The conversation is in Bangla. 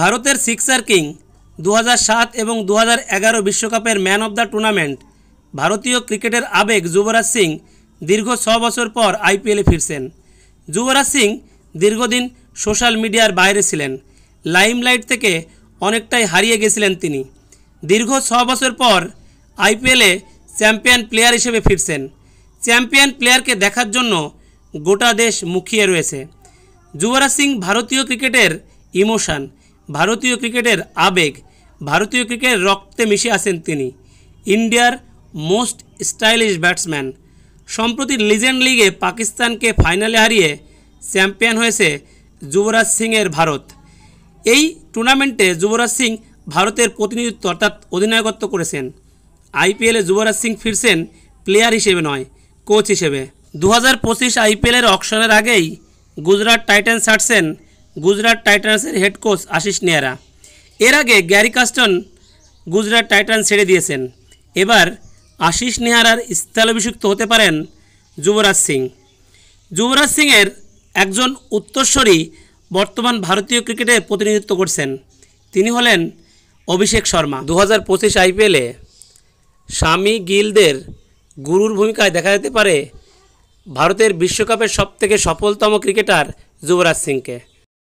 ভারতের সিক্সার কিং দু এবং দু বিশ্বকাপের ম্যান অব দ্য টুর্নামেন্ট ভারতীয় ক্রিকেটের আবেগ যুবরাজ সিং দীর্ঘ ছ বছর পর আইপিএলে ফিরছেন যুবরাজ সিং দীর্ঘদিন সোশ্যাল মিডিয়ার বাইরে ছিলেন লাইমলাইট থেকে অনেকটাই হারিয়ে গেছিলেন তিনি দীর্ঘ ছ বছর পর আইপিএলে চ্যাম্পিয়ন প্লেয়ার হিসেবে ফিরছেন চ্যাম্পিয়ন প্লেয়ারকে দেখার জন্য গোটা দেশ মুখিয়ে রয়েছে যুবরাজ সিং ভারতীয় ক্রিকেটের ইমোশন ভারতীয় ক্রিকেটের আবেগ ভারতীয় ক্রিকেট রক্তে মিশে আছেন তিনি ইন্ডিয়ার মোস্ট স্টাইলিশ ব্যাটসম্যান সম্প্রতি লিজেন্ড লিগে পাকিস্তানকে ফাইনালে হারিয়ে চ্যাম্পিয়ন হয়েছে যুবরাজ সিংয়ের ভারত এই টুর্নামেন্টে যুবরাজ সিং ভারতের প্রতিনিধিত্ব অর্থাৎ অধিনায়কত্ব করেছেন আইপিএলে যুবরাজ সিং ফিরছেন প্লেয়ার হিসেবে নয় কোচ হিসেবে দু হাজার পঁচিশ আইপিএলের অকশনের আগেই গুজরাট টাইটান্স ছাড়ছেন গুজরাট টাইটান্সের হেড কোচ আশিস নেয়ারা এর আগে গ্যারি কাস্টন গুজরাট টাইটান্স ছেড়ে দিয়েছেন এবার আশিস নেহারার স্থলাভিষিক্ত হতে পারেন যুবরাজ সিং যুবরাজ সিংয়ের একজন উত্তরস্বরী বর্তমান ভারতীয় ক্রিকেটে প্রতিনিধিত্ব করছেন তিনি হলেন অভিষেক শর্মা দু হাজার পঁচিশ আইপিএলে স্বামী গিলদের গুরুর ভূমিকায় দেখা যেতে পারে ভারতের বিশ্বকাপের সবথেকে সফলতম ক্রিকেটার যুবরাজ সিংকে